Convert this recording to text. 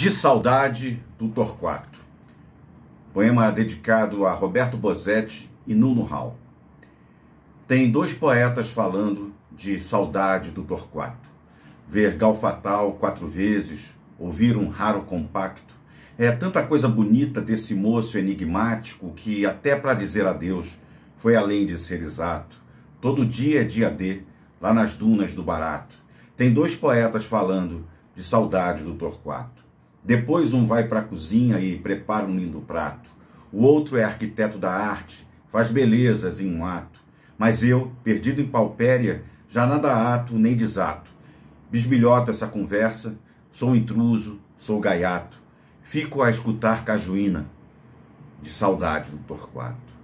De Saudade do Torquato. Poema dedicado a Roberto Bosetti e Nuno Hall. Tem dois poetas falando de saudade do Torquato. Ver Gal Fatal quatro vezes, ouvir um raro compacto. É tanta coisa bonita desse moço enigmático que, até para dizer adeus, foi além de ser exato. Todo dia é dia D, lá nas dunas do Barato. Tem dois poetas falando de saudade do Torquato. Depois um vai para a cozinha e prepara um lindo prato. O outro é arquiteto da arte, faz belezas em um ato. Mas eu, perdido em paupéria, já nada ato nem desato. Bisbilhoto essa conversa, sou intruso, sou gaiato. Fico a escutar cajuína de saudade do Torquato.